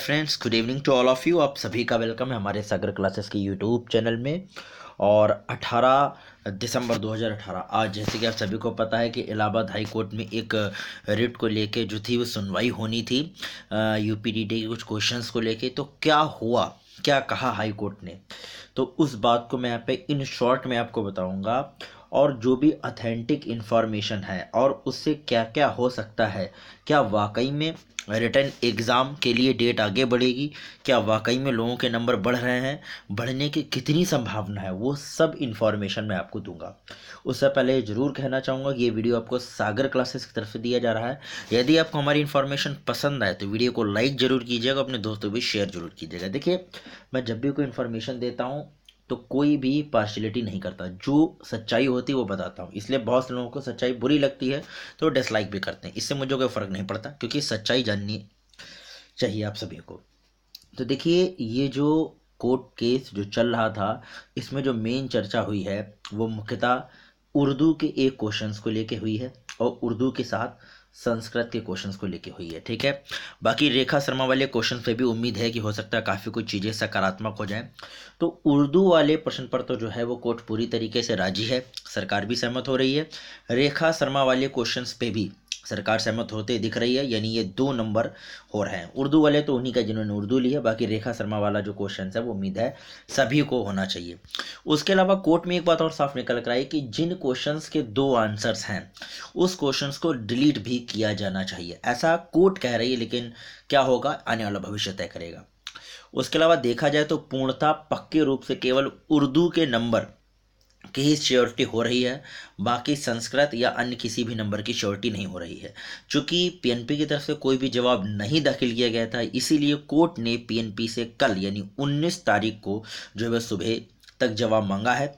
friends good evening to all of you आप सभी का वेलकम है हमारे सागर क्लासेस के यूट्यूब चैनल में और 18 दिसंबर 2018 आज जैसे कि आप सभी को पता है कि इलाहाबाद हाई कोर्ट में एक रिट को लेके जो थी वो सुनवाई होनी थी पी डी के कुछ क्वेश्चंस को लेके तो क्या हुआ क्या कहा हाई कोर्ट ने तो उस बात को मैं यहाँ पे इन शॉर्ट में आपको बताऊँगा और जो भी अथेंटिक इन्फॉर्मेशन है और उससे क्या क्या हो सकता है क्या वाकई में रिटर्न एग्ज़ाम के लिए डेट आगे बढ़ेगी क्या वाकई में लोगों के नंबर बढ़ रहे हैं बढ़ने की कितनी संभावना है वो सब इन्फॉर्मेशन मैं आपको दूंगा उससे पहले ज़रूर कहना चाहूँगा कि ये वीडियो आपको सागर क्लासेस की तरफ से दिया जा रहा है यदि आपको हमारी इन्फॉर्मेशन पसंद आए तो वीडियो को लाइक ज़रूर कीजिएगा अपने दोस्तों भी शेयर ज़रूर कीजिएगा देखिए मैं जब भी कोई इन्फॉर्मेशन देता हूँ तो कोई भी पार्शलिटी नहीं करता जो सच्चाई होती है वो बताता हूँ इसलिए बहुत से लोगों को सच्चाई बुरी लगती है तो डिसलाइक भी करते हैं इससे मुझे कोई फ़र्क नहीं पड़ता क्योंकि सच्चाई जाननी चाहिए आप सभी को तो देखिए ये जो कोर्ट केस जो चल रहा था इसमें जो मेन चर्चा हुई है वो मुख्यतः उर्दू के एक क्वेश्चंस को लेके हुई है और उर्दू के साथ संस्कृत के क्वेश्चंस को लेके हुई है ठीक है बाकी रेखा शर्मा वाले क्वेश्चन पे भी उम्मीद है कि हो सकता है काफ़ी कुछ चीज़ें सकारात्मक हो जाए तो उर्दू वाले प्रश्न पर तो जो है वो कोर्ट पूरी तरीके से राजी है सरकार भी सहमत हो रही है रेखा शर्मा वाले क्वेश्चन पे भी सरकार सहमत होते दिख रही है यानी ये दो नंबर हो रहे हैं उर्दू वाले तो उन्हीं का जिन्होंने उर्दू ली है बाकी रेखा शर्मा वाला जो क्वेश्चन है वो उम्मीद है सभी को होना चाहिए उसके अलावा कोर्ट में एक बात और साफ निकल कर आई कि जिन क्वेश्चन के दो आंसर्स हैं उस क्वेश्चन को डिलीट भी किया जाना चाहिए ऐसा कोर्ट कह रही है लेकिन क्या होगा आने वाला भविष्य तय करेगा उसके अलावा देखा जाए तो पूर्णता पक्के रूप से केवल उर्दू के नंबर की ही श्योरिटी हो रही है बाकी संस्कृत या अन्य किसी भी नंबर की श्योरिटी नहीं हो रही है चूंकि पीएनपी की तरफ से कोई भी जवाब नहीं दाखिल किया गया था इसीलिए कोर्ट ने पीएनपी से कल यानी 19 तारीख को जो है सुबह तक जवाब मांगा है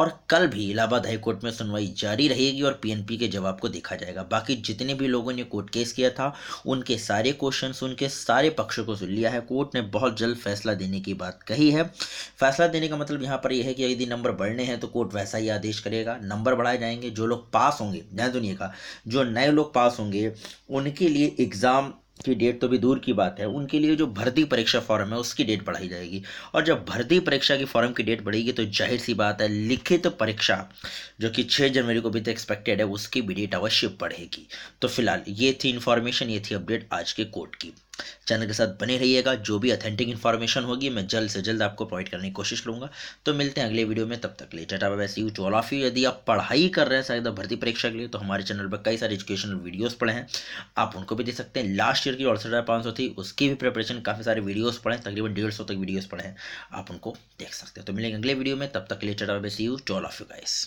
और कल भी इलाहाबाद हाईकोर्ट में सुनवाई जारी रहेगी और पीएनपी के जवाब को देखा जाएगा बाकी जितने भी लोगों ने कोर्ट केस किया था उनके सारे क्वेश्चन उनके सारे पक्षों को सुन लिया है कोर्ट ने बहुत जल्द फैसला देने की बात कही है फैसला देने का मतलब यहाँ पर यह है कि यदि नंबर बढ़ने हैं तो कोर्ट वैसा ही आदेश करेगा नंबर बढ़ाए जाएंगे जो लोग पास होंगे नए दुनिया का जो नए लोग पास होंगे उनके लिए एग्ज़ाम की डेट तो, तो भी दूर की बात है उनके लिए जो भर्ती परीक्षा फॉर्म है उसकी डेट बढ़ाई जाएगी और जब भर्ती परीक्षा की फॉर्म की डेट बढ़ेगी तो जाहिर सी बात है लिखित तो परीक्षा जो कि 6 जनवरी को भी तो एक्सपेक्टेड है उसकी भी डेट अवश्य बढ़ेगी तो फिलहाल ये थी इन्फॉर्मेशन ये थी अपडेट आज के कोर्ट की चैनल के साथ बने रहिएगा जो भी अथेंटिक इन्फॉर्मेशन होगी मैं जल्द से जल्द आपको प्रोवाइड करने की कोशिश करूंगा तो मिलते हैं अगले वीडियो में तब तक लिए टाटा वैसे you to all of you यदि आप पढ़ाई कर रहे हैं शायद भर्ती परीक्षा के लिए तो हमारे चैनल पर कई सारे एजुकेशनल वीडियोज़ पड़े हैं आप उनको भी देख सकते हैं लास्ट ईयर की अड़सठ पाँच सौ थी उसकी भी प्रिपरेशन काफ़ी सारे वीडियोज़ पड़े हैं तकरीबन डेढ़ सौ तक वीडियोज़ पड़े हैं आप उनको देख सकते हैं तो मिलेंगे अगले वीडियो में तब तक लिए टाटा वैसे you to all of you guys